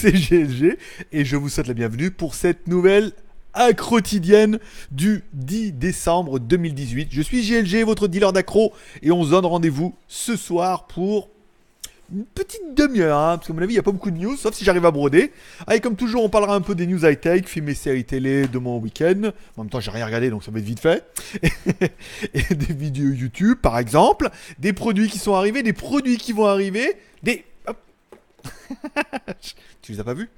c'est GLG et je vous souhaite la bienvenue pour cette nouvelle quotidienne du 10 décembre 2018. Je suis GLG, votre dealer d'accro, et on se donne rendez-vous ce soir pour une petite demi-heure, hein, parce qu'à mon avis, il n'y a pas beaucoup de news, sauf si j'arrive à broder. comme toujours, on parlera un peu des news high-tech, films et séries télé de mon week-end. En même temps, j'ai rien regardé, donc ça va être vite fait. et des vidéos YouTube, par exemple, des produits qui sont arrivés, des produits qui vont arriver, des tu les as pas vus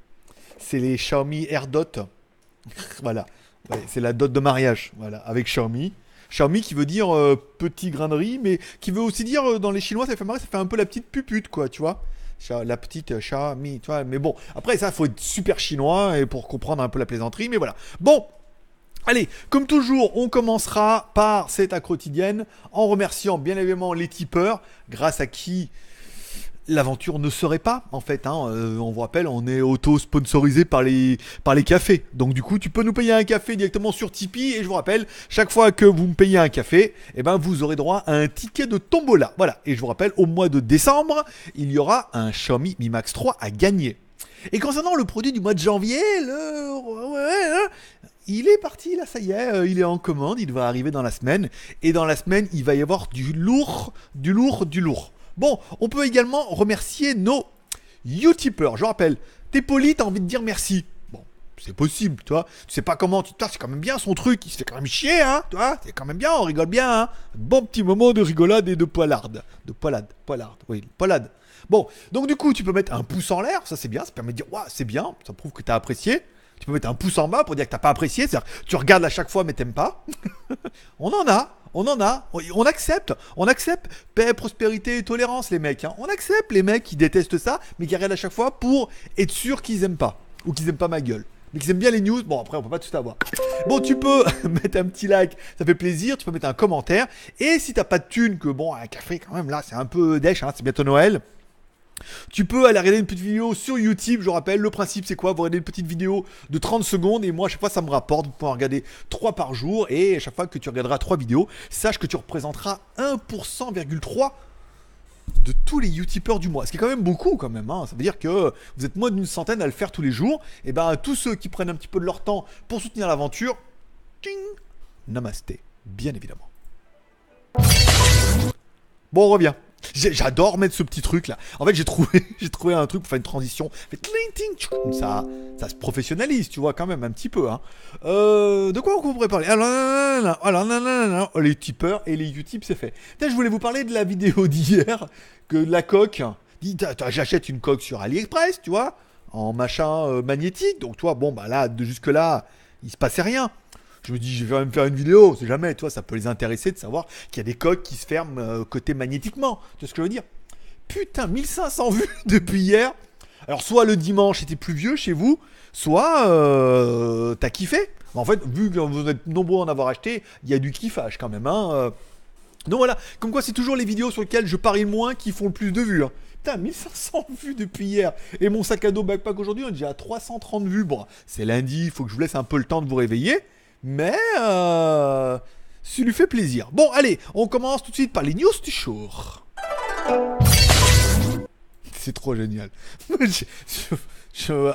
C'est les Xiaomi AirDot. voilà. c'est la dot de mariage. Voilà, avec Xiaomi. Xiaomi qui veut dire euh, petit grain mais qui veut aussi dire euh, dans les Chinois, ça fait marrer, ça fait un peu la petite pupute, quoi, tu vois. La petite Xiaomi, tu vois. Mais bon, après ça, faut être super chinois et pour comprendre un peu la plaisanterie, mais voilà. Bon, Allez, comme toujours, on commencera par cette accro quotidienne en remerciant bien évidemment les tipeurs, grâce à qui l'aventure ne serait pas en fait. Hein. Euh, on vous rappelle, on est auto-sponsorisé par les, par les cafés. Donc du coup, tu peux nous payer un café directement sur Tipeee. Et je vous rappelle, chaque fois que vous me payez un café, eh ben, vous aurez droit à un ticket de tombola. Voilà. Et je vous rappelle, au mois de décembre, il y aura un Xiaomi Mi Max 3 à gagner. Et concernant le produit du mois de janvier, le... Hein, il est parti là, ça y est, euh, il est en commande, il va arriver dans la semaine. Et dans la semaine, il va y avoir du lourd, du lourd, du lourd. Bon, on peut également remercier nos Utipeurs. Je rappelle, t'es poli, t'as envie de dire merci. Bon, c'est possible, toi. Tu sais pas comment, tu c'est quand même bien son truc, il se fait quand même chier, hein, tu vois. C'est quand même bien, on rigole bien, hein. Bon petit moment de rigolade et de poilarde. De poilade, poilarde, oui, poilade. Bon, donc du coup, tu peux mettre un pouce en l'air, ça c'est bien, ça permet de dire, waouh, c'est bien, ça prouve que t'as apprécié. Tu peux mettre un pouce en bas pour dire que t'as pas apprécié. C'est-à-dire, tu regardes à chaque fois mais t'aimes pas. on en a. On en a, on accepte, on accepte paix, prospérité et tolérance, les mecs. Hein. On accepte les mecs qui détestent ça, mais qui regardent à chaque fois pour être sûr qu'ils aiment pas, ou qu'ils aiment pas ma gueule mais qu'ils aiment bien les news. Bon, après, on peut pas tout savoir. Bon, tu peux mettre un petit like, ça fait plaisir. Tu peux mettre un commentaire. Et si t'as pas de thune, que bon, un café quand même, là, c'est un peu dèche, hein, c'est bientôt Noël. Tu peux aller regarder une petite vidéo sur YouTube, je rappelle, le principe c'est quoi Vous regardez une petite vidéo de 30 secondes et moi à chaque fois ça me rapporte, vous pouvez en regarder 3 par jour et à chaque fois que tu regarderas 3 vidéos, sache que tu représenteras 1,3% de tous les youtubeurs du mois. Ce qui est quand même beaucoup quand même. Hein. Ça veut dire que vous êtes moins d'une centaine à le faire tous les jours. Et ben tous ceux qui prennent un petit peu de leur temps pour soutenir l'aventure, ting, namasté, bien évidemment. Bon, on revient. J'adore mettre ce petit truc là. En fait, j'ai trouvé, j'ai trouvé un truc pour faire une transition. ça, ça se professionnalise, tu vois, quand même, un petit peu. Hein. Euh, de quoi on pourrait parler Alors, ah, ah, oh, les tipeurs et les Utip, c'est fait. je voulais vous parler de la vidéo d'hier, que la coque. dit « J'achète une coque sur AliExpress, tu vois, en machin euh, magnétique. Donc, toi, bon, bah là, jusque-là, il se passait rien. Je me dis, je vais quand même faire une vidéo, c'est jamais, toi, ça peut les intéresser de savoir qu'il y a des coques qui se ferment euh, côté magnétiquement. Tu vois ce que je veux dire Putain, 1500 vues depuis hier. Alors, soit le dimanche était vieux chez vous, soit euh, t'as kiffé. En fait, vu que vous êtes nombreux à en avoir acheté, il y a du kiffage quand même. Hein. Euh. Donc voilà, comme quoi c'est toujours les vidéos sur lesquelles je parie le moins qui font le plus de vues. Hein. Putain, 1500 vues depuis hier. Et mon sac à dos backpack aujourd'hui, on est déjà à 330 vues. Bon, c'est lundi, il faut que je vous laisse un peu le temps de vous réveiller mais euh, ça lui fait plaisir. Bon, allez, on commence tout de suite par les news du jour. C'est trop génial.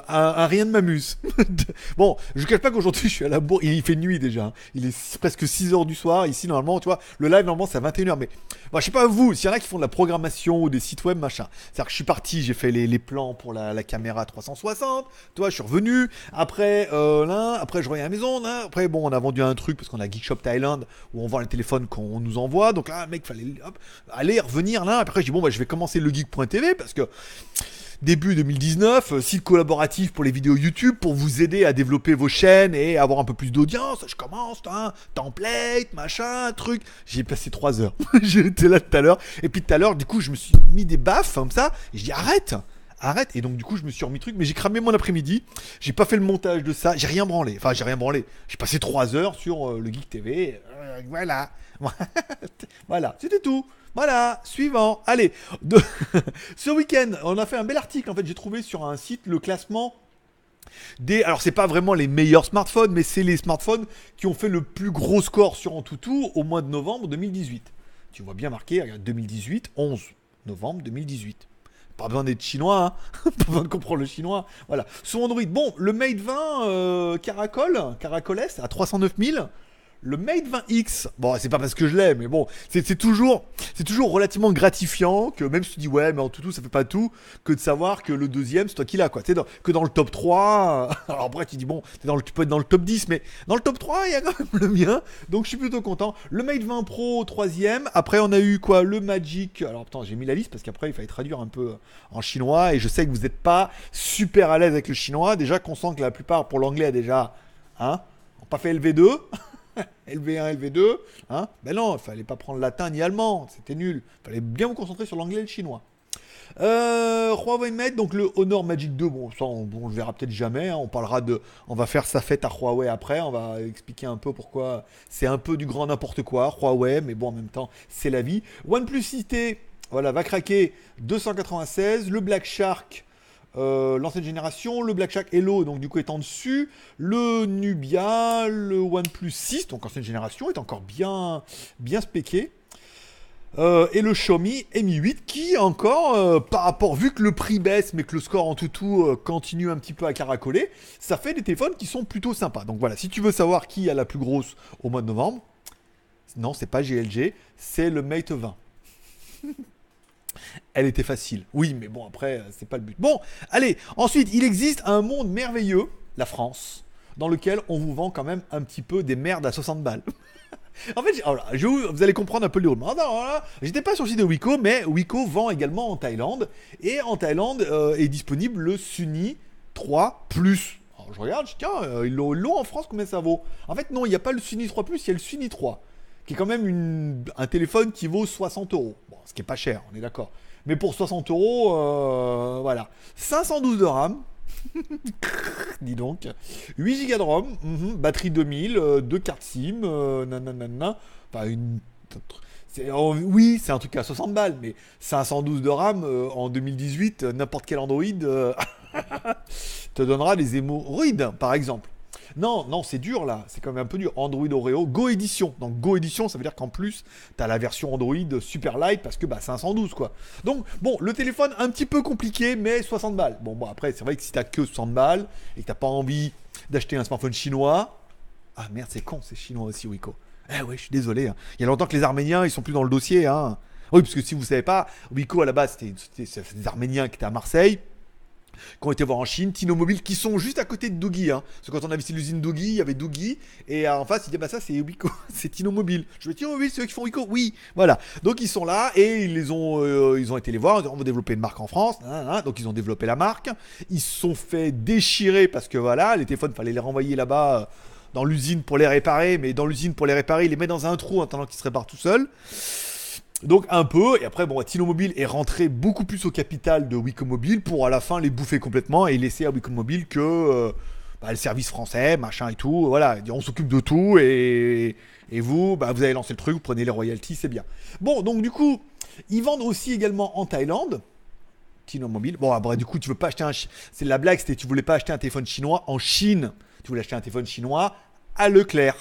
Un rien ne m'amuse. bon, je cache pas qu'aujourd'hui, je suis à la bourre. Il fait nuit déjà. Hein. Il est presque 6 h du soir. Ici, normalement, tu vois, le live, normalement, c'est à 21h. Mais bah, je sais pas vous, s'il y en a qui font de la programmation ou des sites web, machin. C'est-à-dire que je suis parti, j'ai fait les, plans pour la, caméra 360. Tu vois, je suis revenu. Après, euh, là, après, je reviens à la maison. Après, bon, on a vendu un truc parce qu'on a Geek Shop Thailand où on vend le téléphone qu'on nous envoie. Donc là, mec, fallait aller, revenir là. Après, je dis, bon, bah, je vais commencer le geek.tv parce que début 2019, euh, site collaboratif pour les vidéos YouTube pour vous aider à développer vos chaînes et avoir un peu plus d'audience. Je commence, hein, template, machin, truc. J'ai passé trois heures. J'étais là tout à l'heure. Et puis tout à l'heure, du coup, je me suis mis des baffes hein, comme ça. Et je dis arrête arrête. Et donc, du coup, je me suis remis truc, mais j'ai cramé mon après-midi. J'ai pas fait le montage de ça. J'ai rien branlé. Enfin, j'ai rien branlé. J'ai passé trois heures sur euh, le Geek TV. Euh, voilà. voilà. C'était tout. Voilà, suivant. Allez, ce week-end, on a fait un bel article. En fait, j'ai trouvé sur un site le classement des, alors c'est pas vraiment les meilleurs smartphones, mais c'est les smartphones qui ont fait le plus gros score sur AnTuTu au mois de novembre 2018. Tu vois bien marqué, 2018, 11 novembre 2018. Pas besoin d'être chinois, hein pas besoin de comprendre le chinois. Voilà. Sur Android, bon, le Mate 20 euh, Caracol, Caracol S à 309 000 le Mate 20X, bon, c'est pas parce que je l'aime mais bon, c'est toujours, c'est toujours relativement gratifiant que même si tu dis ouais, mais en tout tout, ça fait pas tout, que de savoir que le deuxième, c'est toi qui l'as, quoi. c'est que dans le top 3, alors après, tu dis bon, dans tu peux être dans le top 10, mais dans le top 3, il y a quand même le mien, donc je suis plutôt content. Le Mate 20 Pro, troisième. Après, on a eu quoi Le Magic. Alors, attends, j'ai mis la liste parce qu'après, il fallait traduire un peu euh, en chinois, et je sais que vous n'êtes pas super à l'aise avec le chinois. Déjà qu'on sent que la plupart pour l'anglais a déjà, hein, on pas fait LV2. LV1, LV2. Hein ben non, il fallait pas prendre latin ni allemand, c'était nul. Il fallait bien vous concentrer sur l'anglais et le chinois. Huawei euh, Mate, donc le Honor Magic 2, bon, ça on, bon, le verra peut-être jamais. Hein. on parlera de. On va faire sa fête à Huawei après. On va expliquer un peu pourquoi c'est un peu du grand n'importe quoi, Huawei, mais bon, en même temps, c'est la vie. OnePlus cité, voilà, va craquer 296. Le Black Shark, euh, l'ancienne génération, le Black Shark Hello, donc du coup étant dessus, le Nubia, le OnePlus 6, donc ancienne génération, est encore bien, bien spéqué. Euh, et le Xiaomi Mi 8 qui encore, euh, par rapport, vu que le prix baisse mais que le score en tout tout continue un petit peu à caracoler, ça fait des téléphones qui sont plutôt sympas. Donc voilà, si tu veux savoir qui a la plus grosse au mois de novembre, non, c'est pas GLG, c'est le Mate 20. Elle était facile. Oui, mais bon, après, euh, c'est pas le but. Bon, allez, ensuite, il existe un monde merveilleux, la France, dans lequel on vous vend quand même un petit peu des merdes à 60 balles. en fait, oh je, vous allez comprendre un peu le roulement. J'étais pas sur le site de Wiko, mais Wiko vend également en Thaïlande. Et en Thaïlande euh, est disponible le Sunny 3 Plus. je regarde, je tiens, euh, il ils l'ont en France, combien ça vaut En fait, non, il n'y a pas le Sunny 3 Plus, il y a le Sunny 3 qui est quand même un téléphone qui vaut 60 euros. Bon, ce qui est pas cher, on est d'accord. Mais pour 60 euros, euh, voilà. 512 de RAM. Dis donc. 8 Go de ROM. Mhm, batterie 2000. 2 euh, deux cartes SIM. Euh, nanana. Enfin, une. Oh, oui, c'est un truc à 60 balles, mais 512 de RAM en 2018, n'importe quel Android te donnera les hémorroïdes, par exemple. Non, non, c'est dur là, c'est quand même un peu dur. Android Oreo, Go Edition. Donc Go Edition, ça veut dire qu'en plus, t'as la version Android super light parce que bah 512 quoi. Donc bon, le téléphone un petit peu compliqué, mais 60 balles. Bon, bon après, c'est vrai que si t'as que 60 balles et que t'as pas envie d'acheter un smartphone chinois. Ah merde, c'est con, c'est chinois aussi, Wiko. Eh ouais, je suis désolé. Hein. Il y a longtemps que les Arméniens, ils sont plus dans le dossier. Hein. Oui, parce que si vous savez pas, Wiko à la base, c'était des Arméniens qui étaient à Marseille qui ont été voir en Chine, Tino Mobile, qui sont juste à côté de Doogie. Hein. Parce que quand on a visité l'usine Doogie, il y avait Doogie, et euh, en face, il dit bah ça c'est Wiko, c'est Tino Mobile. Je me Tino oh Mobile, c'est eux qui font Wiko Oui, voilà. Donc ils sont là, et ils les ont, euh, ils ont été les voir, on veut développer une marque en France, donc ils ont développé la marque, ils se sont fait déchirer parce que voilà, les téléphones, fallait les renvoyer là-bas. Euh, dans l'usine pour les réparer, mais dans l'usine pour les réparer, il les met dans un trou en attendant qu'ils se réparent tout seuls. Donc un peu, et après, bon, Tino Mobile est rentré beaucoup plus au capital de Wicomobile pour à la fin les bouffer complètement et laisser à Mobile que euh, bah, le service français, machin et tout. Voilà, on s'occupe de tout et, vous, bah, vous avez lancé le truc, vous prenez les royalties, c'est bien. Bon, donc du coup, ils vendent aussi également en Thaïlande. Tino Mobile. Bon, après, du coup, tu veux pas acheter un. C'est la blague, c'était tu voulais pas acheter un téléphone chinois en Chine. Tu voulais acheter un téléphone chinois à Leclerc.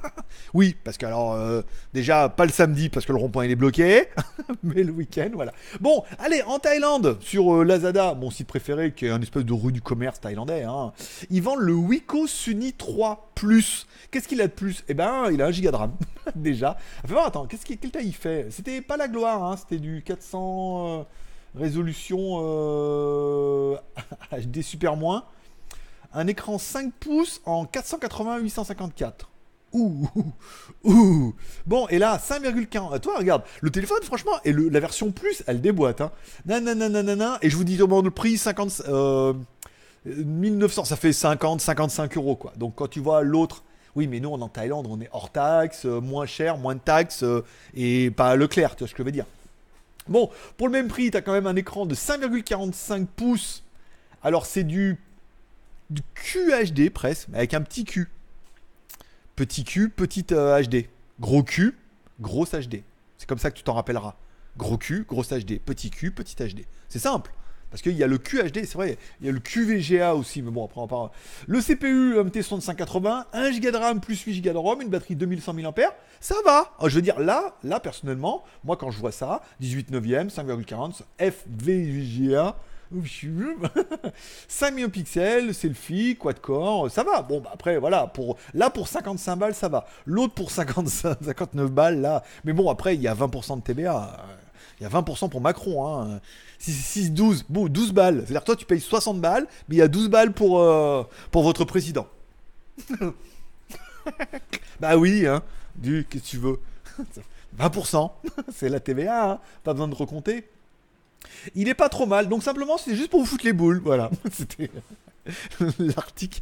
oui, parce que alors, euh, déjà, pas le samedi parce que le rond-point il est bloqué, mais le week-end, voilà. Bon, allez, en Thaïlande, sur euh, Lazada, mon site préféré, qui est un espèce de rue du commerce thaïlandais, hein, ils vendent le Wiko Sunny 3 Plus. Qu'est-ce qu'il a de plus Eh ben, il a un giga de RAM, déjà. Enfin, ah, attends, qu'est-ce qu'il, quelle taille fait C'était pas la gloire, hein, c'était du 400 euh, résolution HD super moins un écran 5 pouces en 480-854. Ouh, ouh, Bon, et là, 5,40 euh, Toi, regarde, le téléphone, franchement, et la version plus, elle déboîte. Hein. Nanana, nanana, et je vous dis, au moment le prix 50, 1900, euh, ça fait 50, 55 euros, quoi. Donc, quand tu vois l'autre, oui, mais nous, on est en Thaïlande, on est hors taxe, euh, moins cher, moins de taxes, et pas Leclerc, tu vois ce que je veux dire. Bon, pour le même prix, tu as quand même un écran de 5,45 pouces. Alors, c'est du QHD presque, avec un petit Q. Petit Q, petite HD. Euh, Gros Q, grosse HD. C'est comme ça que tu t'en rappelleras. Gros Q, grosse HD. Petit Q, petite HD. C'est simple. Parce qu'il y a le QHD, c'est vrai, il y a le QVGA aussi, mais bon, après on parle. Le CPU MT6580, 1 Go de RAM plus 8 Go de ROM, une batterie 2100 mAh, ça va. Ah, je veux dire, là, là, personnellement, moi quand je vois ça, 18 9 5,40, FVGA, 5 millions de pixels, selfie, quad-core, ça va. Bon, bah, après, voilà, pour, là, pour 55 balles, ça va. L'autre pour 55, 59 balles, là. Mais bon, après, il y a 20% de TVA. Il y a 20% pour Macron. Hein. 6, 12, bon, 12 balles. C'est-à-dire, toi, tu payes 60 balles, mais il y a 12 balles pour, euh, pour votre président. bah oui, hein. Du, qu'est-ce que tu veux 20%, c'est la TVA, hein. pas besoin de recompter. Il est pas trop mal, donc simplement C'est juste pour vous foutre les boules, voilà. C'était l'article.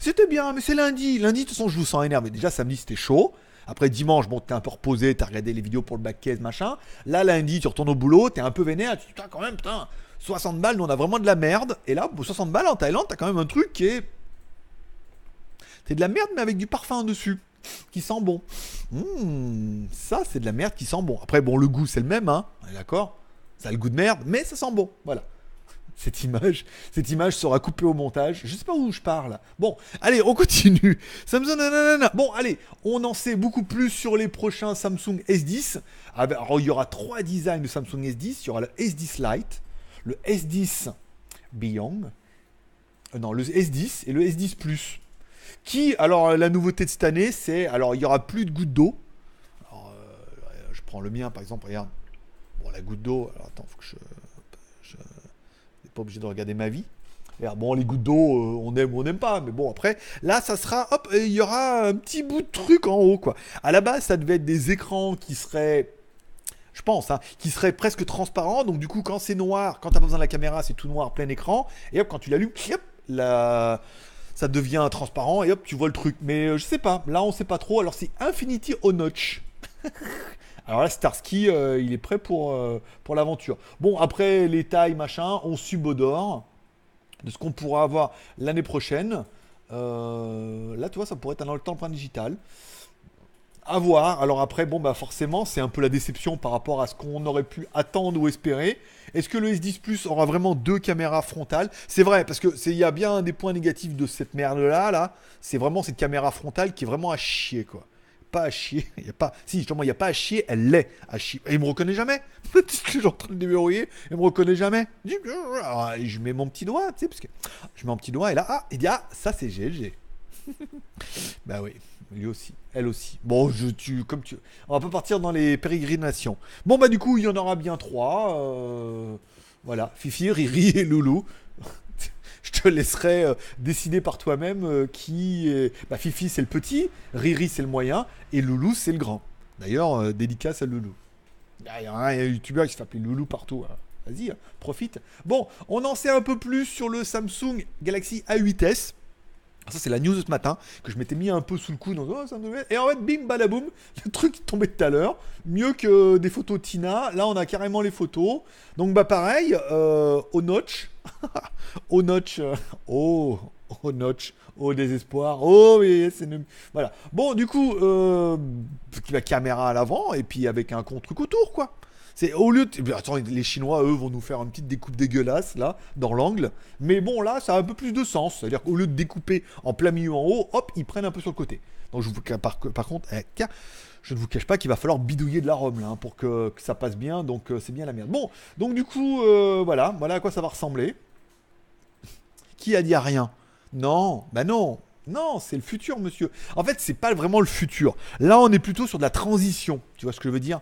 C'était bien, mais c'est lundi. Lundi, de toute façon, je vous sens énervé. Déjà, samedi, c'était chaud. Après dimanche, bon, t'es un peu reposé, t'as regardé les vidéos pour le bac machin. Là, lundi, tu retournes au boulot, t'es un peu vénère, tu quand même, putain, 60 balles, nous on a vraiment de la merde. Et là, 60 balles en Thaïlande, t'as quand même un truc qui est. C'est de la merde, mais avec du parfum dessus, qui sent bon. Mmh, ça, c'est de la merde qui sent bon. Après, bon, le goût, c'est le même, hein, d'accord ça a le goût de merde, mais ça sent bon. Voilà. Cette image, cette image sera coupée au montage. Je sais pas où je parle. Bon, allez, on continue. Samsung, nanana. Bon, allez, on en sait beaucoup plus sur les prochains Samsung S10. Ah ben, alors, il y aura trois designs de Samsung S10. Il y aura le S10 Lite, le S10 Beyond, euh, non, le S10 et le S10 Plus. Qui, alors, euh, la nouveauté de cette année, c'est alors il y aura plus de gouttes d'eau. Euh, je prends le mien par exemple. Regarde, Bon, la goutte d'eau, alors attends, faut que je. Je n'ai pas obligé de regarder ma vie. Et bon, les gouttes d'eau, euh, on aime ou on n'aime pas, mais bon, après, là, ça sera, hop, il y aura un petit bout de truc en haut, quoi. À la base, ça devait être des écrans qui seraient je pense, hein, qui seraient presque transparents. Donc du coup, quand c'est noir, quand t'as pas besoin de la caméra, c'est tout noir, plein écran. Et hop, quand tu l'allumes, la... ça devient transparent et hop, tu vois le truc. Mais euh, je sais pas, là on sait pas trop. Alors c'est Infinity On Notch. Alors là, Starsky, euh, il est prêt pour, euh, pour l'aventure. Bon, après les tailles, machin, on subodore de ce qu'on pourra avoir l'année prochaine. Euh, là, tu vois, ça pourrait être un temps digital. À voir. Alors après, bon, bah forcément, c'est un peu la déception par rapport à ce qu'on aurait pu attendre ou espérer. Est-ce que le S10 Plus aura vraiment deux caméras frontales C'est vrai, parce que il y a bien des points négatifs de cette merde là. là. C'est vraiment cette caméra frontale qui est vraiment à chier, quoi pas à chier. Il y a pas... Si, justement, il n'y a pas à chier, elle l'est à chier. il me reconnaît jamais. je suis en train de déverrouiller, il me reconnaît jamais. Ah, je mets mon petit doigt, tu sais, parce que je mets mon petit doigt et là, ah, il dit, ah, ça c'est GLG. bah oui, lui aussi, elle aussi. Bon, je tu comme tu. On va pas partir dans les pérégrinations. Bon bah du coup, il y en aura bien trois. Euh, voilà, Fifi, Riri et Loulou je te laisserai euh, décider par toi-même euh, qui est... Bah, Fifi, c'est le petit, Riri, c'est le moyen, et Loulou, c'est le grand. D'ailleurs, euh, dédicace à Loulou. Ah, il y a un youtubeur qui se Loulou partout. Hein. Vas-y, hein, profite. Bon, on en sait un peu plus sur le Samsung Galaxy A8S. Ah, ça, c'est la news de ce matin que je m'étais mis un peu sous le coup dans oh, ça Et en fait, bim, balaboum, le truc tombait tout à l'heure. Mieux que des photos Tina. Là, on a carrément les photos. Donc, bah, pareil, euh, au notch. au notch. Euh, oh, au notch au désespoir. Oh, mais c'est. Voilà. Bon, du coup, euh, la caméra à l'avant et puis avec un contre autour, quoi. C'est au lieu de... Attends, les Chinois, eux, vont nous faire une petite découpe dégueulasse, là, dans l'angle. Mais bon, là, ça a un peu plus de sens. C'est-à-dire qu'au lieu de découper en plein milieu en haut, hop, ils prennent un peu sur le côté. Donc, je vous... par, contre, eh, je ne vous cache pas qu'il va falloir bidouiller de la Rome, là, hein, pour que... ça passe bien. Donc, euh, c'est bien la merde. Bon, donc, du coup, euh, voilà. Voilà à quoi ça va ressembler. Qui a dit à rien non, bah non, non, c'est le futur, monsieur. En fait, c'est pas vraiment le futur. Là, on est plutôt sur de la transition. Tu vois ce que je veux dire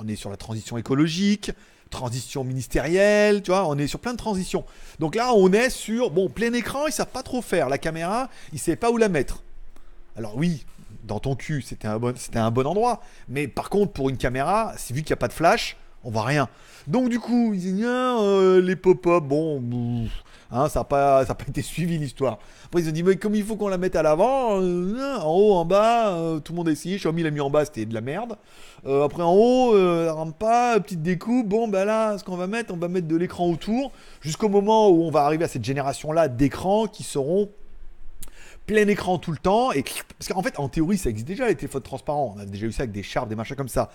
On est sur la transition écologique, transition ministérielle, tu vois, on est sur plein de transitions. Donc là, on est sur, bon, plein écran, ils savent pas trop faire. La caméra, ils savent pas où la mettre. Alors oui, dans ton cul, c'était un, bon, un bon endroit. Mais par contre, pour une caméra, vu qu'il n'y a pas de flash, on voit rien. Donc du coup, ils disent, ah, euh, les pop-up, bon... Hein, ça n'a pas, été suivi l'histoire. Après, ils ont dit, mais comme il faut qu'on la mette à l'avant, euh, en haut, en bas, euh, tout le monde a essayé. Xiaomi l'a mis en bas, c'était de la merde. Euh, après, en haut, un pas, petite découpe. Bon, bah là, ce qu'on va mettre, on va mettre de l'écran autour. Jusqu'au moment où on va arriver à cette génération-là d'écrans qui seront plein écran tout le temps. Et... Parce qu'en fait, en théorie, ça existe déjà les téléphones transparents. On a déjà eu ça avec des charpes, des machins comme ça.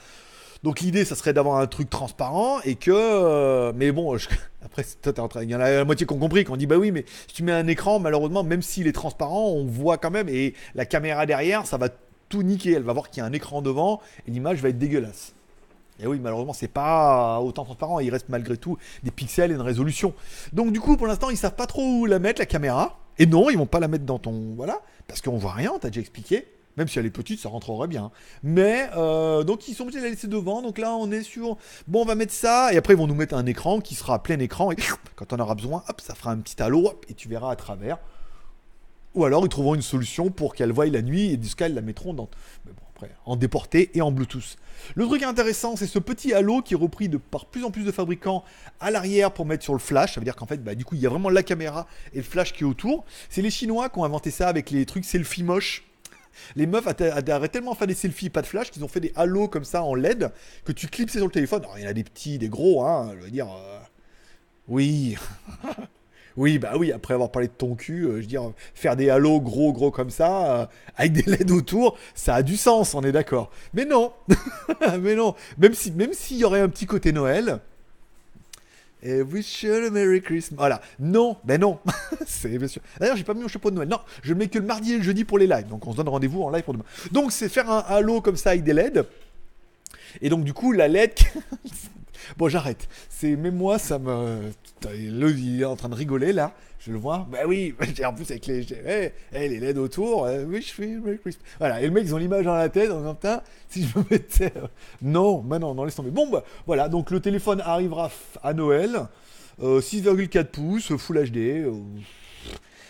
Donc l'idée, ça serait d'avoir un truc transparent et que. Euh, mais bon, après, toi, t'es en train. Il y en a la moitié qui ont compris, qui ont dit bah oui, mais si tu mets un écran, malheureusement, même s'il est transparent, on voit quand même. Et la caméra derrière, ça va tout niquer. Elle va voir qu'il y a un écran devant et l'image va être dégueulasse. Et oui, malheureusement, c'est pas autant transparent. Il reste malgré tout des pixels et une résolution. Donc du coup, pour l'instant, ils savent pas trop où la mettre, la caméra. Et non, ils vont pas la mettre dans ton. Voilà, parce qu'on voit rien, t'as déjà expliqué. Même si elle est petite, ça rentrerait bien. Mais, euh, donc ils sont obligés de la laisser devant. Donc là, on est sur, bon, on va mettre ça. Et après, ils vont nous mettre un écran qui sera à plein écran. Et quand on aura besoin, hop, ça fera un petit halo, et tu verras à travers. Ou alors, ils trouveront une solution pour qu'elle voie la nuit. Et du coup ils la mettront dans. en déporté et en Bluetooth. Le truc intéressant, c'est ce petit halo qui est repris de, par plus en plus de fabricants à l'arrière pour mettre sur le flash. Ça veut dire qu'en fait, bah, du coup, il y a vraiment la caméra et le flash qui est autour. C'est les Chinois qui ont inventé ça avec les trucs selfie moche. Les meufs arrêtent tellement faire des selfies pas de flash qu'ils ont fait des halos comme ça en LED que tu clipsais sur le téléphone. Alors, il y en a des petits, des gros, hein, je veux dire. Euh, oui. oui, bah oui, après avoir parlé de ton cul, euh, je veux dire, faire des halos gros, gros comme ça, euh, avec des LED autour, ça a du sens, on est d'accord. Mais non Mais non Même si même s'il y aurait un petit côté Noël, et wish you a Merry Christmas. Voilà. Non, mais ben non. c'est bien sûr. D'ailleurs, j'ai pas mis mon chapeau de Noël. Non, je ne mets que le mardi et le jeudi pour les lives. Donc, on se donne rendez-vous en live pour demain. Donc, c'est faire un halo comme ça avec des LED. Et donc, du coup, la LED. Bon, j'arrête. C'est même moi, ça me. il est en train de rigoler là. Je le vois. Ben oui. j'ai En plus avec les, eh, eh, les LED autour. Euh, oui, je fais. Voilà. Et le mec, ils ont l'image dans la tête en disant si je me mettais. Euh, non, maintenant, non, laisse tomber. Bon, bah, voilà. Donc le téléphone arrivera à Noël. 6,4 euh, pouces, Full HD.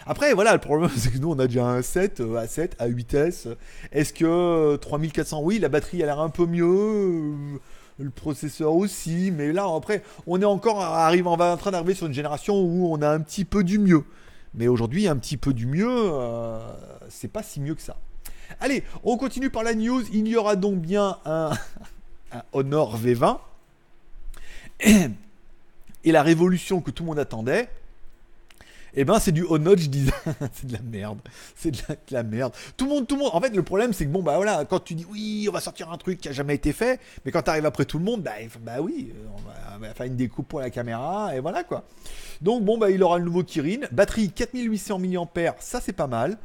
Après, voilà, le problème, c'est que nous, on a déjà un 7, A7, A8S. Est-ce que 3400, oui, la batterie a l'air un peu mieux le processeur aussi, mais là après, on est encore en train d'arriver sur une génération où on a un petit peu du mieux. Mais aujourd'hui, un petit peu du mieux, euh, c'est pas si mieux que ça. Allez, on continue par la news. Il y aura donc bien un Honor V20. Et la révolution que tout le monde attendait, eh ben c'est du note je design. c'est de la merde. C'est de, la merde. Tout le monde, tout le monde. En fait, le problème, c'est que bon, bah voilà, quand tu dis oui, on va sortir un truc qui a jamais été fait, mais quand tu arrives après tout le monde, bah, bah oui, euh, on va, faire une découpe pour la caméra, et voilà quoi. Donc bon, bah il aura le nouveau Kirin. Batterie 4800 mAh, ça c'est pas mal.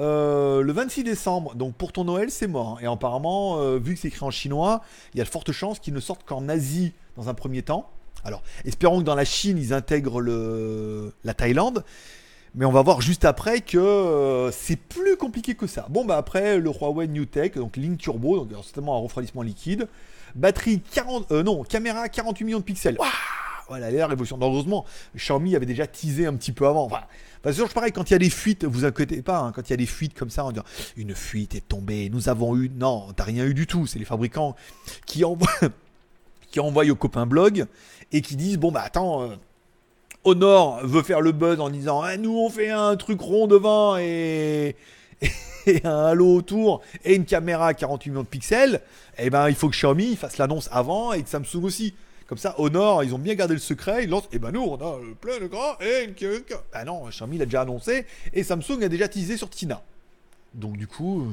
Euh, le 26 décembre, donc pour ton Noël, c'est mort. Hein. Et apparemment, euh, vu que c'est écrit en chinois, il y a de fortes chances qu'il ne sorte qu'en Asie dans un premier temps. Alors, espérons que dans la Chine, ils intègrent le, la Thaïlande. Mais on va voir juste après que euh, c'est plus compliqué que ça. Bon, bah après, le Huawei New Tech, donc ligne turbo, donc certainement un refroidissement liquide. Batterie 40, euh, non, caméra 48 millions de pixels. Waouh voilà, oh la révolution. Heureusement, Xiaomi avait déjà teasé un petit peu avant. Enfin, parce que pareil, quand il y a des fuites, vous inquiétez pas, hein, quand il y a des fuites comme ça, on dit une fuite est tombée, nous avons eu. Non, t'as rien eu du tout. C'est les fabricants qui envoient. qui envoie aux copains blog et qui disent bon bah attends. Euh, Honor veut faire le buzz en disant eh, nous on fait un truc rond devant et... un halo autour et une caméra à 48 millions de pixels, et eh ben il faut que Xiaomi fasse l'annonce avant et que Samsung aussi. Comme ça, Honor, ils ont bien gardé le secret, ils lancent, eh ben nous on a plein de grand et une Ah non, Xiaomi l'a déjà annoncé et Samsung a déjà teasé sur Tina. Donc du coup, euh,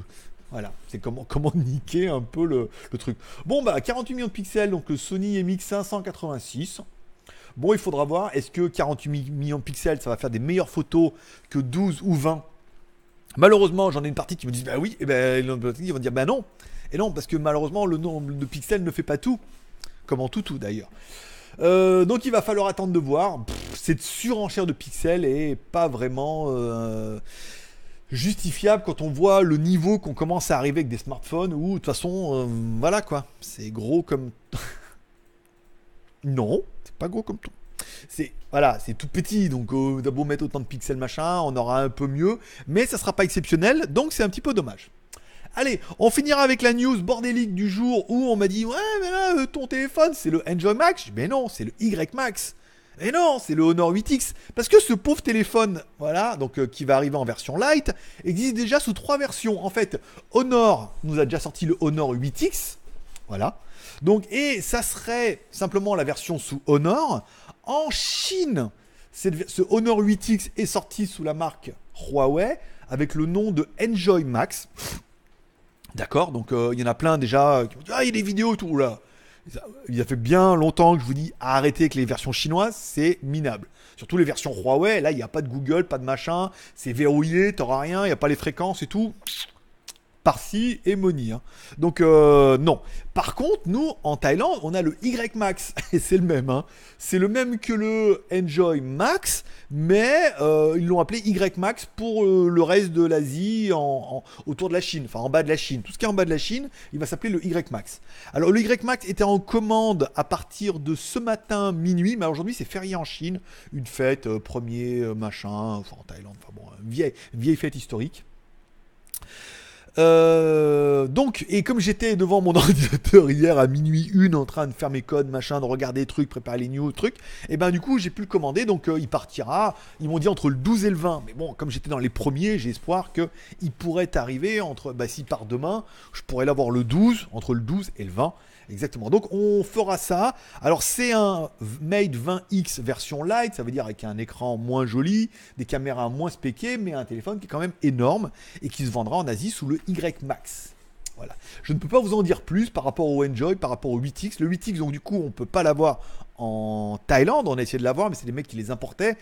voilà, c'est comment, niquer un peu le, truc. Bon, bah 48 millions de pixels, donc le Sony MX586. Bon, il faudra voir, est-ce que 48 millions de pixels, ça va faire des meilleures photos que 12 ou 20 Malheureusement, j'en ai une partie qui me dit, bah oui, et ben, ils vont dire, bah non. Et non, parce que malheureusement, le nombre de pixels ne fait pas tout. Comme en tout, tout d'ailleurs. Euh, donc il va falloir attendre de voir. cette surenchère de pixels est pas vraiment. Euh, justifiable quand on voit le niveau qu'on commence à arriver avec des smartphones ou de toute façon, euh, voilà quoi, c'est gros comme. non, c'est pas gros comme tout. C'est voilà, c'est tout petit, donc d'abord euh, mettre autant de pixels machin, on aura un peu mieux, mais ça sera pas exceptionnel, donc c'est un petit peu dommage. Allez, on finira avec la news bordélique du jour où on m'a dit ouais mais là euh, ton téléphone c'est le Enjoy Max, mais non c'est le Y Max. Et non, c'est le Honor 8X. Parce que ce pauvre téléphone, voilà, donc euh, qui va arriver en version light, existe déjà sous trois versions. En fait, Honor nous a déjà sorti le Honor 8X. Voilà. Donc, et ça serait simplement la version sous Honor. En Chine, ce Honor 8X est sorti sous la marque Huawei avec le nom de Enjoy Max. D'accord, donc euh, il y en a plein déjà qui Ah, il y a des vidéos et tout là il y a fait bien longtemps que je vous dis arrêtez avec les versions chinoises, c'est minable. Surtout les versions Huawei, là il n'y a pas de Google, pas de machin, c'est verrouillé, t'auras rien, il n'y a pas les fréquences et tout et Moni. Hein. Donc euh, non. Par contre, nous, en Thaïlande, on a le Y Max. Et c'est le même. Hein. C'est le même que le Enjoy Max, mais euh, ils l'ont appelé Y Max pour euh, le reste de l'Asie, en, autour de la Chine, enfin en bas de la Chine. Tout ce qui est en bas de la Chine, il va s'appeler le Y Max. Alors le Y Max était en commande à partir de ce matin minuit, mais aujourd'hui c'est férié en Chine, une fête premier machin, enfin en Thaïlande, vieille, vieille fête historique. Euh, donc, et comme j'étais devant mon ordinateur hier à minuit une en train de faire mes codes, machin, de regarder les trucs, préparer les news, trucs, et eh ben du coup j'ai pu le commander, donc euh, il partira. Ils m'ont dit entre le 12 et le 20, mais bon, comme j'étais dans les premiers, j'ai espoir que il pourrait arriver entre, bah s'il part demain, je pourrais l'avoir le 12, entre le 12 et le 20. Exactement. Donc on fera ça. Alors c'est un Mate 20X version light, ça veut dire avec un écran moins joli, des caméras moins spéquées, mais un téléphone qui est quand même énorme et qui se vendra en Asie sous le Y Max. Voilà. Je ne peux pas vous en dire plus par rapport au Enjoy, par rapport au 8X. Le 8X, donc du coup, on ne peut pas l'avoir en Thaïlande. On a essayé de l'avoir, mais c'est des mecs qui les importaient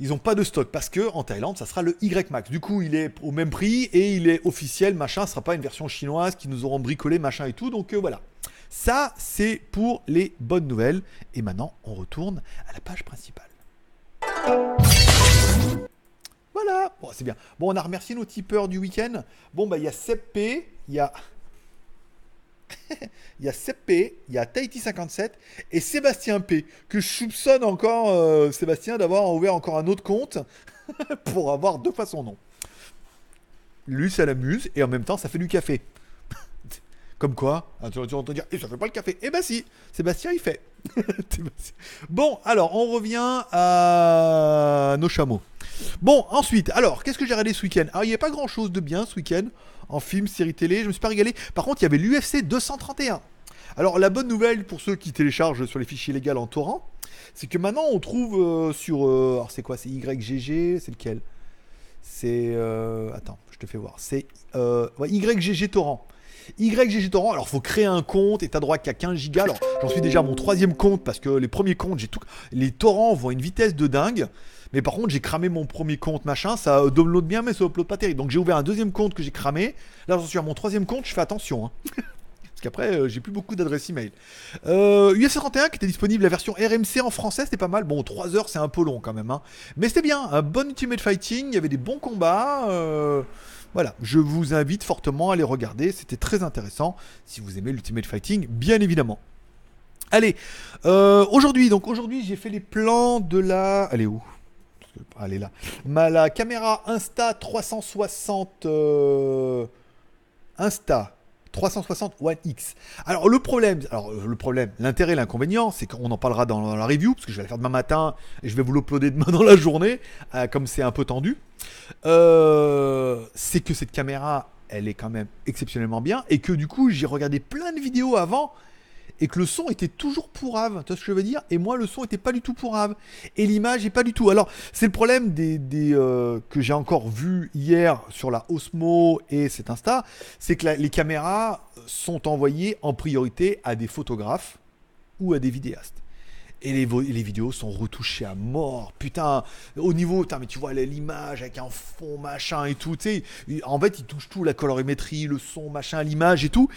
ils n'ont pas de stock parce que en Thaïlande, ça sera le Y Max. Du coup, il est au même prix et il est officiel, machin. Ce sera pas une version chinoise qui nous auront bricolé, machin et tout. Donc euh, voilà. Ça, c'est pour les bonnes nouvelles. Et maintenant, on retourne à la page principale. Voilà, bon, c'est bien. Bon, on a remercié nos tipeurs du week-end. Bon, bah, il y a Sepp, il y a. il y a Sepp P, il y a Tahiti57 et Sébastien P, que je soupçonne encore, euh, Sébastien, d'avoir ouvert encore un autre compte pour avoir deux fois son nom. Lui, ça l'amuse et en même temps, ça fait du café. Comme quoi, hein, tu entends dire, et ça fait pas le café. Eh ben si, Sébastien il fait. bon, alors on revient à nos chameaux. Bon, ensuite, alors qu'est-ce que j'ai regardé ce week-end Alors ah, il n'y a pas grand-chose de bien ce week-end en film, série télé. Je me suis pas régalé. Par contre, il y avait l'UFC 231. Alors la bonne nouvelle pour ceux qui téléchargent sur les fichiers légaux en torrent, c'est que maintenant on trouve euh, sur, euh, alors c'est quoi C'est YGG, c'est lequel C'est, euh, attends, je te fais voir. C'est YGG torrent. YGG Torrent, alors faut créer un compte et t'as droit qu'à 15 gigas. Alors j'en suis déjà à mon troisième compte parce que les premiers comptes, j'ai tout. Les torrents vont à une vitesse de dingue. Mais par contre, j'ai cramé mon premier compte, machin, ça download bien, mais ça upload pas terrible. Donc j'ai ouvert un deuxième compte que j'ai cramé. Là, j'en suis à mon troisième compte, je fais attention. Hein. Parce qu'après, euh, j'ai plus beaucoup d'adresses email. Euh, UFC 31 qui était disponible, la version RMC en français, c'était pas mal. Bon, 3 heures, c'est un peu long quand même. Hein. Mais c'était bien, un bon Ultimate Fighting, il y avait des bons combats. Euh... Voilà, je vous invite fortement à les regarder, c'était très intéressant si vous aimez l'Ultimate Fighting, bien évidemment. Allez, euh, aujourd'hui, donc aujourd'hui j'ai fait les plans de la... Allez où Allez là. Ma, la caméra Insta 360... Euh, Insta 360 One X. Alors le problème, alors euh, le problème, l'intérêt, l'inconvénient, c'est qu'on en parlera dans la review parce que je vais la faire demain matin et je vais vous l'uploader demain dans la journée, euh, comme c'est un peu tendu. Euh, c'est que cette caméra, elle est quand même exceptionnellement bien et que du coup j'ai regardé plein de vidéos avant et que le son était toujours pourrave. Tu vois ce que je veux dire Et moi, le son était pas du tout pourrave. Et l'image est pas du tout. Alors, c'est le problème des, des euh, que j'ai encore vu hier sur la Osmo et cet Insta, c'est que les caméras sont envoyées en priorité à des photographes ou à des vidéastes et les, les, vidéos sont retouchées à mort. Putain, au niveau, putain, mais tu vois l'image avec un fond machin et tout, tu sais, en fait, ils touchent tout, la colorimétrie, le son machin, l'image et tout.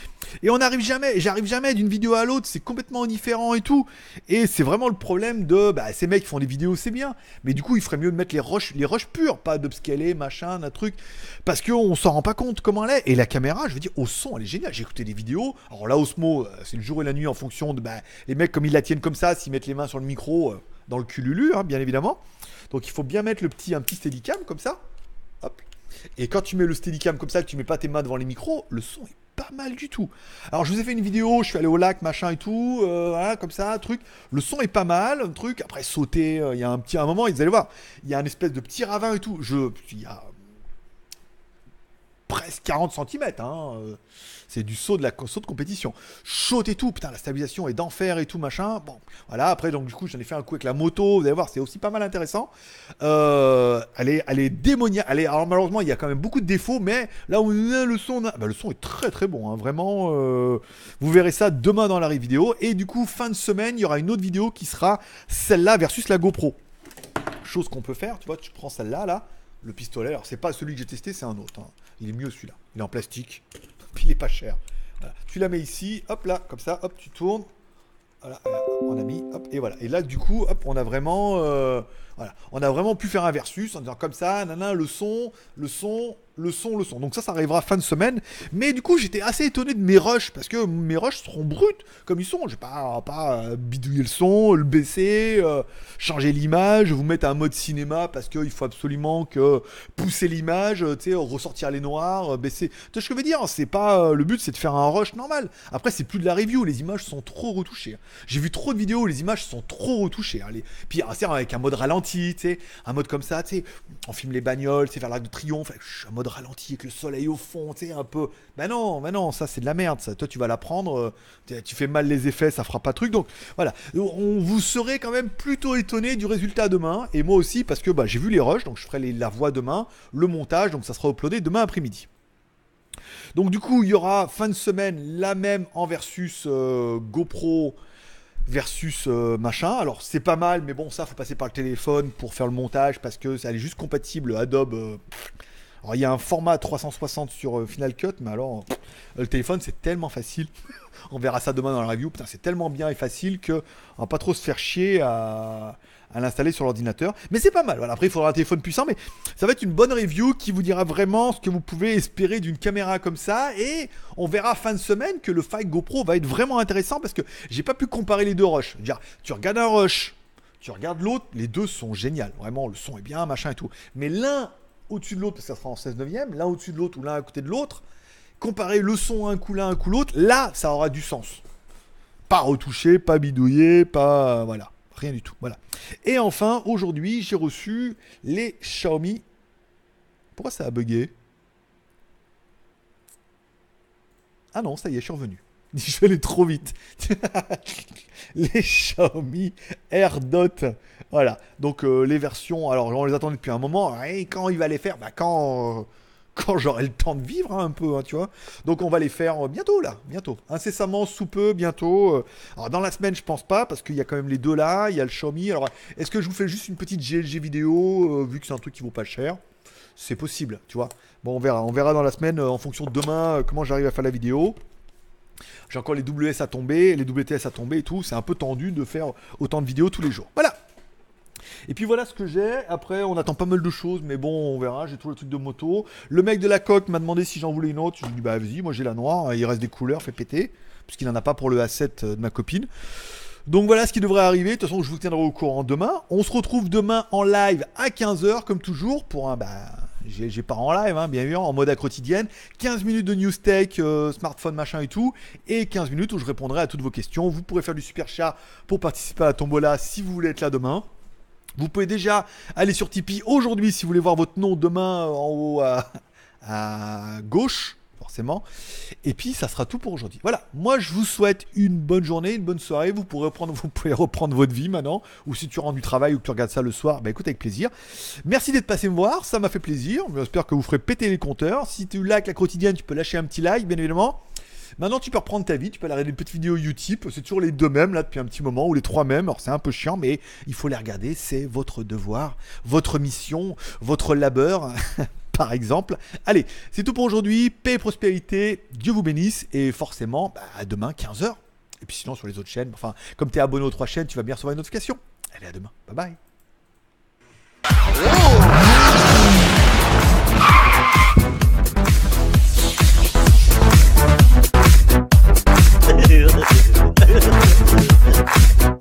Et on n'arrive jamais, j'arrive jamais d'une vidéo à l'autre, c'est complètement différent et tout. Et c'est vraiment le problème de, bah, ces mecs font des vidéos, c'est bien, mais du coup, il ferait mieux de mettre les roches les roches purs, pas d'upscaler, machin, un truc, parce qu'on s'en rend pas compte comment elle est. Et la caméra, je veux dire, au son, elle est géniale. J'ai écouté des vidéos, alors là, Osmo, euh, c'est le jour et la nuit en fonction de, bah, les mecs, comme ils la tiennent comme ça, s'ils mettent mains sur le micro euh, dans le cululu, hein, bien évidemment. Donc il faut bien mettre le petit, un petit steadicam comme ça. Hop. Et quand tu mets le steadicam comme ça, tu mets pas tes mains devant les micros, le son est pas mal du tout. Alors je vous ai fait une vidéo, je suis allé au lac, machin et tout, euh, comme ça, truc. Le son est pas mal, un truc. Après sauter, euh, il y a un petit un moment, vous allez voir, il y a un espèce de petit ravin et tout. Je, il y a presque 40 cm c'est du saut de la de compétition. Chaud et tout, putain, la stabilisation est d'enfer et tout, machin. Bon, voilà, après, donc du coup, j'en ai fait un coup avec la moto, vous allez voir, c'est aussi pas mal intéressant. Euh, elle est, démoniaque. alors malheureusement, il y a quand même beaucoup de défauts, mais là où eh, le son, bah, le son est très très bon, hein, vraiment. Euh, vous verrez ça demain dans la vidéo. Et du coup, fin de semaine, il y aura une autre vidéo qui sera celle-là versus la GoPro. Chose qu'on peut faire, tu vois, tu prends celle-là, là, le pistolet. Alors, c'est pas celui que j'ai testé, c'est un autre. Hein. Il est mieux celui-là. Il est en plastique. Puis il est pas cher. Tu la mets ici, hop là, comme ça, hop, tu tournes. Voilà, euh, on a mis, hop, et voilà. Et là, du coup, hop, on a vraiment, euh, voilà, on a vraiment pu faire un versus en disant comme ça, nanana, le son, le son, le son, le son. Donc ça, ça arrivera fin de semaine. Mais du coup, j'étais assez étonné de mes rushs, parce que mes rushs seront brutes comme ils sont. Je vais pas, pas euh, bidouiller le son, le baisser, euh, changer l'image, vous mettre un mode cinéma, parce qu'il faut absolument que pousser l'image, euh, tu ressortir les noirs, baisser. Tu sais ce que je veux dire C'est pas le but, c'est de faire un rush normal. Après, c'est plus de la review. Les images sont trop retouchées. Hein. J'ai vu trop de vidéos où les images sont trop retouchées. Hein. Les... Puis ah, avec un mode ralenti, un mode comme ça, tu sais, on filme les bagnoles, c'est vers l'arc de triomphe, un mode ralenti avec le soleil au fond, tu sais, un peu. Ben non, ben non, ça c'est de la merde, Toi, tu vas la prendre, euh, tu fais mal les effets, ça fera pas truc. Donc voilà, on vous serez quand même plutôt étonné du résultat demain. Et moi aussi, parce que bah, j'ai vu les rushs, donc je ferai la voix demain, le montage, donc ça sera uploadé demain après-midi. Donc du coup, il y aura fin de semaine la même en versus euh, GoPro versus euh, machin. Alors c'est pas mal, mais bon, ça faut passer par le téléphone pour faire le montage parce que ça est juste compatible Adobe. Alors il y a un format 360 sur euh, Final Cut, mais alors le téléphone c'est tellement facile. On verra ça demain dans la review. Putain, c'est tellement bien et facile qu'on va pas trop se faire chier à, l'installer sur l'ordinateur. Mais c'est pas mal. Voilà. Après, il faudra un téléphone puissant, mais ça va être une bonne review qui vous dira vraiment ce que vous pouvez espérer d'une caméra comme ça. Et on verra fin de semaine que le Fight GoPro va être vraiment intéressant parce que j'ai pas pu comparer les deux rushs. Dire, tu regardes un rush, tu regardes l'autre, les deux sont géniales. Vraiment, le son est bien, machin et tout. Mais l'un au-dessus de l'autre, parce que ça sera en 16 neuvième, l'un au-dessus de l'autre ou l'un à côté de l'autre, comparer le son un coup l'un, un coup l'autre, là, ça aura du sens. Pas retouché, pas bidouillé, pas... Euh, voilà, rien du tout. Voilà. Et enfin, aujourd'hui, j'ai reçu les Xiaomi... Pourquoi ça a bugué Ah non, ça y est, je suis revenu. Je vais aller trop vite. les Xiaomi AirDot. Voilà. Donc euh, les versions, alors on les attendait depuis un moment. Et quand il va les faire Bah quand. Euh, quand j'aurai le temps de vivre hein, un peu, hein, tu vois. Donc on va les faire euh, bientôt là, bientôt, incessamment, sous peu, bientôt. Alors dans la semaine, je pense pas parce qu'il y a quand même les deux là, il y a le Xiaomi. Alors est-ce que je vous fais juste une petite GLG vidéo vu que c'est un truc qui vaut pas cher C'est possible, tu vois. Bon, on verra, on verra dans la semaine en fonction de demain comment j'arrive à faire la vidéo. J'ai encore les WS à tomber, les WTS à tomber et tout. C'est un peu tendu de faire autant de vidéos tous les jours. Voilà. Et puis voilà ce que j'ai. Après, on attend pas mal de choses, mais bon, on verra. J'ai tout le truc de moto. Le mec de la coque m'a demandé si j'en voulais une autre. Je lui dit, bah vas-y, moi j'ai la noire. Il reste des couleurs, fait péter. Puisqu'il n'en a pas pour le A7 euh, de ma copine. Donc voilà ce qui devrait arriver. De toute façon, je vous tiendrai au courant demain. On se retrouve demain en live à 15h, comme toujours, pour un. Bah, j'ai pas en live, hein, bien sûr, en mode à quotidienne. 15 minutes de news tech, euh, smartphone, machin et tout. Et 15 minutes où je répondrai à toutes vos questions. Vous pourrez faire du super chat pour participer à la tombola si vous voulez être là demain. Vous pouvez déjà aller sur Tipeee aujourd'hui si vous voulez voir votre nom demain euh, en haut à gauche. Et puis, ça sera tout pour aujourd'hui. Voilà, moi, je vous souhaite une bonne journée, une bonne soirée. Vous, pourrez reprendre, vous pouvez reprendre votre vie maintenant. Ou si tu rentres du travail ou que tu regardes ça le soir, bah écoute, avec plaisir. Merci d'être passé me voir, ça m'a fait plaisir. J'espère que vous ferez péter les compteurs. Si tu likes la quotidienne, tu peux lâcher un petit like, bien évidemment. Maintenant, tu peux reprendre ta vie, tu peux aller regarder des petites vidéos YouTube. C'est toujours les deux mêmes, là, depuis un petit moment, ou les trois mêmes. Alors, c'est un peu chiant, mais il faut les regarder. C'est votre devoir, votre mission, votre labeur. par exemple. Allez, c'est tout pour aujourd'hui. Paix et prospérité. Dieu vous bénisse. Et forcément, bah, à demain, 15h. Et puis sinon, sur les autres chaînes, enfin, comme tu es abonné aux trois chaînes, tu vas bien recevoir une notification. Allez, à demain. Bye bye.